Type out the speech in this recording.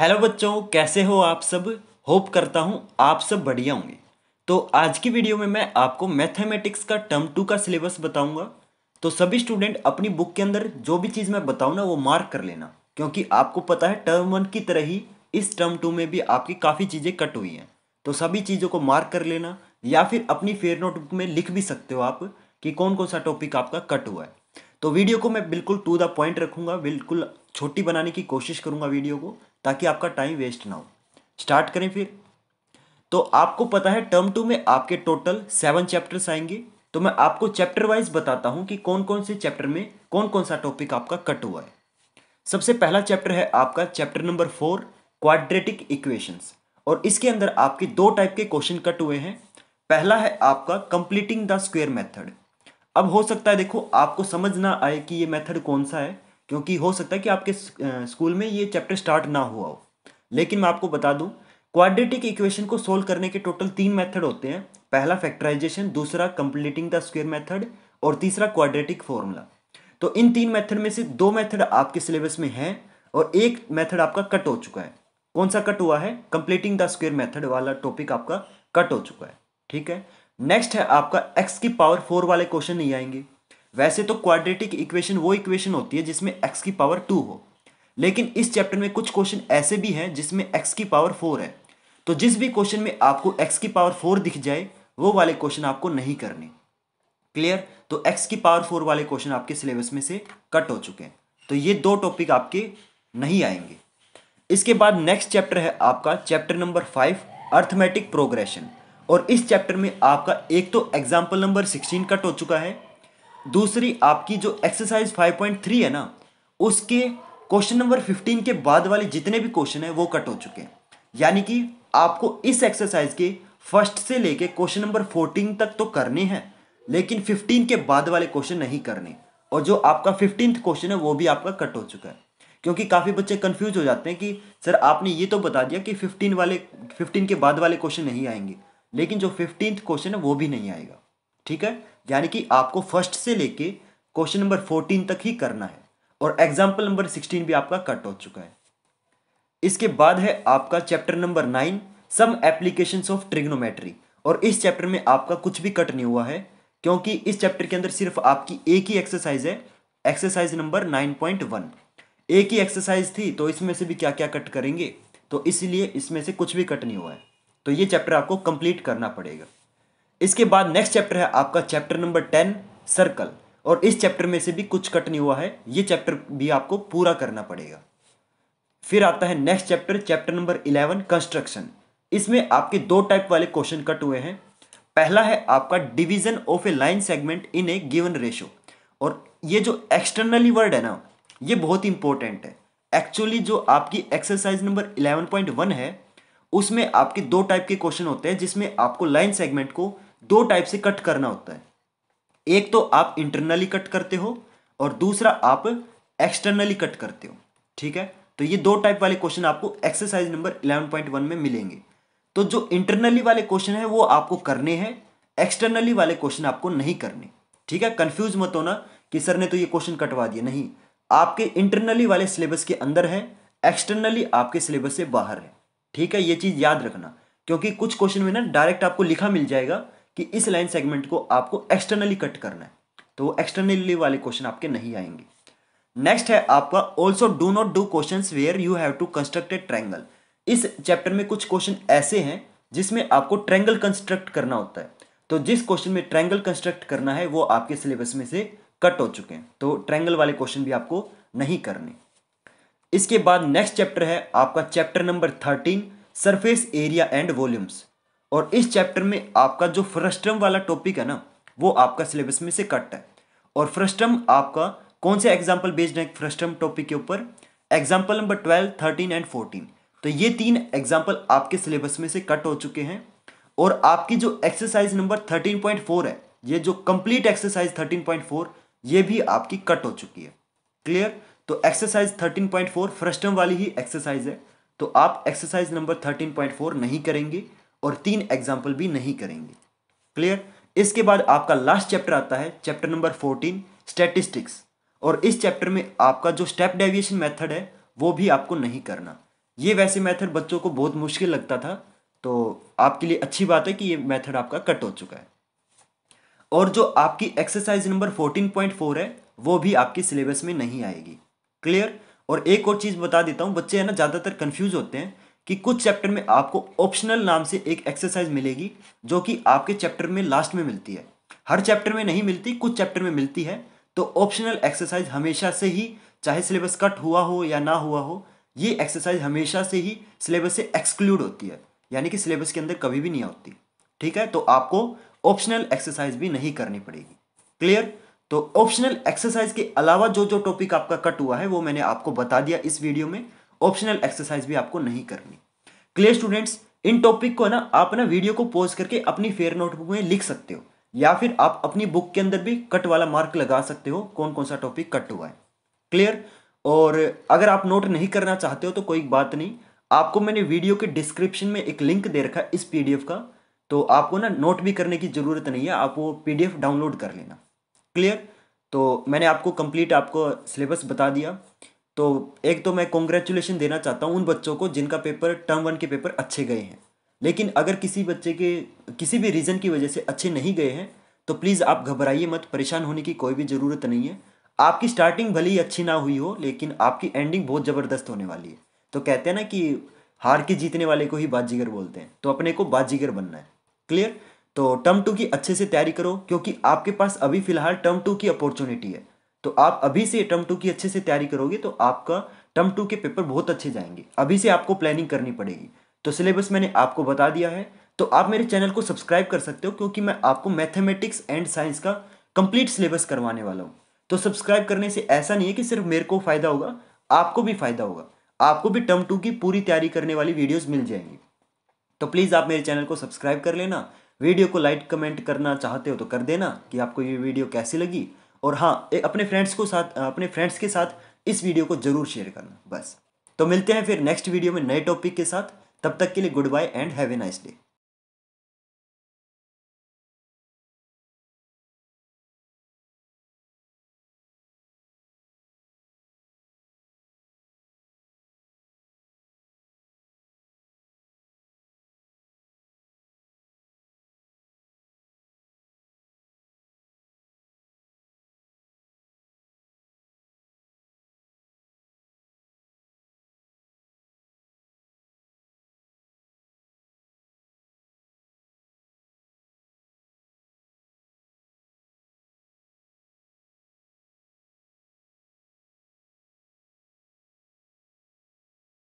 hello बच्चों कैसे हो आप सब होप करता हूँ आप सब बढ़िया होंगे तो आज की वीडियो में मैं आपको मैथमेटिक्स का टर्म टू का सिलेबस बताऊंगा तो सभी स्टूडेंट अपनी बुक के अंदर जो भी चीज़ मैं बताऊँ ना वो मार्क कर लेना क्योंकि आपको पता है टर्म वन की तरह ही इस टर्म टू में भी आपकी काफ़ी चीज़ें कट हुई हैं तो सभी चीज़ों को मार्क कर लेना या फिर अपनी फेयर नोटबुक में लिख भी सकते हो आप कि कौन कौन सा टॉपिक आपका कट हुआ है तो वीडियो को मैं बिल्कुल टू द पॉइंट रखूँगा बिल्कुल छोटी बनाने की कोशिश करूँगा वीडियो को ताकि आपका टाइम वेस्ट ना हो स्टार्ट करें फिर तो आपको पता है टर्म टू में आपके टोटल सेवन चैप्टर्स आएंगे तो मैं आपको चैप्टर वाइज बताता हूँ कि कौन कौन से चैप्टर में कौन कौन सा टॉपिक आपका कट हुआ है सबसे पहला चैप्टर है आपका chapter number four quadratic equations और इसके अंदर आपके दो टाइप के क्वेश्चन कट हुए हैं पहला है आपका कंप्लीटिंग द स्क्वेयर मेथड अब हो सकता है देखो आपको समझ ना आए कि ये मेथड कौन सा है क्योंकि हो सकता है कि आपके स्कूल में ये चैप्टर स्टार्ट ना हुआ हो लेकिन मैं आपको बता दूं क्वाड्रेटिक इक्वेशन को सोल्व करने के टोटल तीन मेथड होते हैं पहला फैक्टराइजेशन दूसरा कंप्लीटिंग द स्क्वेयर मेथड और तीसरा क्वाड्रेटिक फॉर्मूला तो इन तीन मेथड में से दो मेथड आपके सिलेबस में हैं और एक मेथड आपका कट हो चुका है कौन सा कट हुआ है कंप्लीटिंग द स्क्वेयर मेथड वाला टॉपिक आपका कट हो चुका है ठीक है नेक्स्ट है आपका एक्स की पावर फोर वाले क्वेश्चन नहीं आएंगे वैसे तो क्वाड्रेटिक इक्वेशन वो इक्वेशन होती है जिसमें एक्स की पावर टू हो लेकिन इस चैप्टर में कुछ क्वेश्चन ऐसे भी हैं जिसमें एक्स की पावर फोर है तो जिस भी क्वेश्चन में आपको एक्स की पावर फोर दिख जाए वो वाले क्वेश्चन आपको नहीं करने क्लियर तो एक्स की पावर फोर वाले क्वेश्चन आपके सिलेबस में से कट हो चुके हैं तो ये दो टॉपिक आपके नहीं आएंगे इसके बाद नेक्स्ट चैप्टर है आपका chapter number five arithmetic progression और इस चैप्टर में आपका एक तो एग्जाम्पल नंबर सिक्सटीन कट हो चुका है दूसरी आपकी जो एक्सरसाइज 5.3 है ना उसके क्वेश्चन नंबर 15 के बाद वाले जितने भी क्वेश्चन हैं वो कट हो चुके हैं यानी कि आपको इस एक्सरसाइज के फर्स्ट से लेके क्वेश्चन नंबर 14 तक तो करने हैं लेकिन 15 के बाद वाले क्वेश्चन नहीं करने और जो आपका फिफ्टीन क्वेश्चन है वो भी आपका कट हो चुका है क्योंकि काफ़ी बच्चे कन्फ्यूज हो जाते हैं कि सर आपने ये तो बता दिया कि फिफ्टीन वाले फिफ्टीन के बाद वाले क्वेश्चन नहीं आएंगे लेकिन जो फिफ्टीन क्वेश्चन है वो भी नहीं आएगा ठीक है यानी कि आपको फर्स्ट से लेके क्वेश्चन नंबर फोर्टीन तक ही करना है और एग्जाम्पल नंबर सिक्सटीन भी आपका कट हो चुका है इसके बाद है आपका chapter number nine some application of trigonometry और इस चैप्टर में आपका कुछ भी कट नहीं हुआ है क्योंकि इस चैप्टर के अंदर सिर्फ आपकी एक ही एक्सरसाइज है exercise number nine point one एक ही एक्सरसाइज थी तो इसमें से भी क्या क्या कट करेंगे तो इसलिए इसमें से कुछ भी कट नहीं हुआ है तो ये चैप्टर आपको कंप्लीट करना पड़ेगा इसके बाद नेक्स्ट चैप्टर है आपका चैप्टर नंबर टेन सर्कल और इस चैप्टर में से भी कुछ कट नहीं हुआ है ये चैप्टर भी आपको पूरा करना पड़ेगा फिर आता है next chapter chapter number eleven construction इसमें आपके दो टाइप वाले क्वेश्चन कट हुए हैं पहला है आपका division of a line segment in a given ratio और ये जो एक्सटर्नली वर्ड है ना ये बहुत इंपॉर्टेंट है एक्चुअली जो आपकी एक्सरसाइज नंबर 11.1 है उसमें आपके दो टाइप के क्वेश्चन होते हैं जिसमें आपको लाइन सेगमेंट को दो टाइप से कट करना होता है एक तो आप इंटरनली कट करते हो और दूसरा आप एक्सटर्नली कट करते हो ठीक है तो ये दो टाइप वाले क्वेश्चन आपको एक्सरसाइज नंबर 11.1 में मिलेंगे तो जो इंटरनली वाले क्वेश्चन है वो आपको करने हैं एक्सटर्नली वाले क्वेश्चन आपको नहीं करने ठीक है कंफ्यूज मत होना कि सर ने तो ये क्वेश्चन कटवा दिया नहीं आपके इंटरनली वाले सिलेबस के अंदर है एक्सटर्नली आपके सिलेबस से बाहर है ठीक है ये चीज़ याद रखना क्योंकि कुछ क्वेश्चन में ना डायरेक्ट आपको लिखा मिल जाएगा कि इस लाइन सेगमेंट को आपको एक्सटर्नली कट करना है तो वो एक्सटर्नली वाले क्वेश्चन आपके नहीं आएंगे नेक्स्ट है आपका also do not do question where you have to construct a triangle इस चैप्टर में कुछ क्वेश्चन ऐसे हैं जिसमें आपको ट्रैंगल कंस्ट्रक्ट करना होता है तो जिस क्वेश्चन में ट्रैंगल कंस्ट्रक्ट करना है वो आपके सिलेबस में से कट हो चुके हैं तो ट्रैंगल वाले क्वेश्चन भी आपको नहीं करने इसके बाद नेक्स्ट चैप्टर है आपका chapter number thirteen surface area and volumes और इस चैप्टर में आपका जो फ्रस्टम वाला टॉपिक है ना वो आपका सिलेबस में से कट है और फ्रस्टम आपका कौन से एग्जाम्पल बेस्ड है फ्रस्टम टॉपिक के ऊपर example number twelve thirteen and fourteen तो ये तीन एग्जाम्पल आपके सिलेबस में से कट हो चुके हैं और आपकी जो exercise number thirteen point four है ये जो complete exercise thirteen point four ये भी आपकी कट हो चुकी है क्लियर तो exercise thirteen point four frustum वाली ही एक्सरसाइज है तो आप exercise number thirteen point four नहीं करेंगे और तीन एग्जाम्पल भी नहीं करेंगे क्लियर इसके बाद आपका लास्ट चैप्टर आता है चैप्टर नंबर फोर्टीन स्टेटिस्टिक्स और इस चैप्टर में आपका जो स्टेप डेविएशन मेथड है वो भी आपको नहीं करना ये वैसे मेथड बच्चों को बहुत मुश्किल लगता था तो आपके लिए अच्छी बात है कि ये मेथड आपका कट हो चुका है और जो आपकी exercise number fourteen point four है वो भी आपकी सिलेबस में नहीं आएगी क्लियर और एक और चीज़ बता देता हूँ बच्चे है ना ज़्यादातर कन्फ्यूज होते हैं कि कुछ चैप्टर में आपको ऑप्शनल नाम से एक एक्सरसाइज मिलेगी जो कि आपके चैप्टर में लास्ट में मिलती है हर चैप्टर में नहीं मिलती कुछ चैप्टर में मिलती है तो ऑप्शनल एक्सरसाइज हमेशा से ही चाहे सिलेबस कट हुआ हो या ना हुआ हो ये एक्सरसाइज हमेशा से ही सिलेबस से एक्सक्लूड होती है यानी कि सिलेबस के अंदर कभी भी नहीं होती ठीक है तो आपको ऑप्शनल एक्सरसाइज भी नहीं करनी पड़ेगी क्लियर तो ऑप्शनल एक्सरसाइज के अलावा जो जो टॉपिक आपका कट हुआ है वो मैंने आपको बता दिया इस वीडियो में ऑप्शनल एक्सरसाइज भी आपको नहीं करनी क्लियर स्टूडेंट्स इन टॉपिक को ना आप ना वीडियो को पोज करके अपनी फेयर नोटबुक में लिख सकते हो या फिर आप अपनी बुक के अंदर भी कट वाला मार्क लगा सकते हो कौन कौन सा टॉपिक कट हुआ है क्लियर और अगर आप नोट नहीं करना चाहते हो तो कोई बात नहीं आपको मैंने वीडियो के डिस्क्रिप्शन में एक लिंक दे रखा है इस पीडीएफ का तो आपको ना नोट भी करने की ज़रूरत नहीं है आप वो पीडीएफ डाउनलोड कर लेना क्लियर तो मैंने आपको कंप्लीट आपको सिलेबस बता दिया तो एक तो मैं कॉन्ग्रेचुलेसन देना चाहता हूँ उन बच्चों को जिनका पेपर टर्म वन के पेपर अच्छे गए हैं लेकिन अगर किसी बच्चे के किसी भी रीज़न की वजह से अच्छे नहीं गए हैं तो प्लीज़ आप घबराइए मत परेशान होने की कोई भी ज़रूरत नहीं है आपकी स्टार्टिंग भले ही अच्छी ना हुई हो लेकिन आपकी एंडिंग बहुत ज़बरदस्त होने वाली है तो कहते हैं ना कि हार के जीतने वाले को ही बाजीगर बोलते हैं तो अपने को बाजीगर बनना है क्लियर तो टर्म टू की अच्छे से तैयारी करो क्योंकि आपके पास अभी फ़िलहाल टर्म टू की अपॉर्चुनिटी है तो आप अभी से टर्म टू की अच्छे से तैयारी करोगे तो आपका टर्म टू के पेपर बहुत अच्छे जाएंगे अभी से आपको प्लानिंग करनी पड़ेगी तो सिलेबस मैंने आपको बता दिया है तो आप मेरे चैनल को सब्सक्राइब कर सकते हो क्योंकि मैं आपको मैथमेटिक्स एंड साइंस का कंप्लीट सिलेबस करवाने वाला हूँ तो सब्सक्राइब करने से ऐसा नहीं है कि सिर्फ मेरे को फ़ायदा होगा आपको भी फ़ायदा होगा आपको भी टर्म टू की पूरी तैयारी करने वाली वीडियोस मिल जाएंगी तो प्लीज़ आप मेरे चैनल को सब्सक्राइब कर लेना वीडियो को लाइक कमेंट करना चाहते हो तो कर देना कि आपको ये वीडियो कैसी लगी और हाँ अपने फ्रेंड्स को साथ अपने फ्रेंड्स के साथ इस वीडियो को ज़रूर शेयर करना बस तो मिलते हैं फिर नेक्स्ट वीडियो में नए टॉपिक के साथ तब तक के लिए good bye and have nice day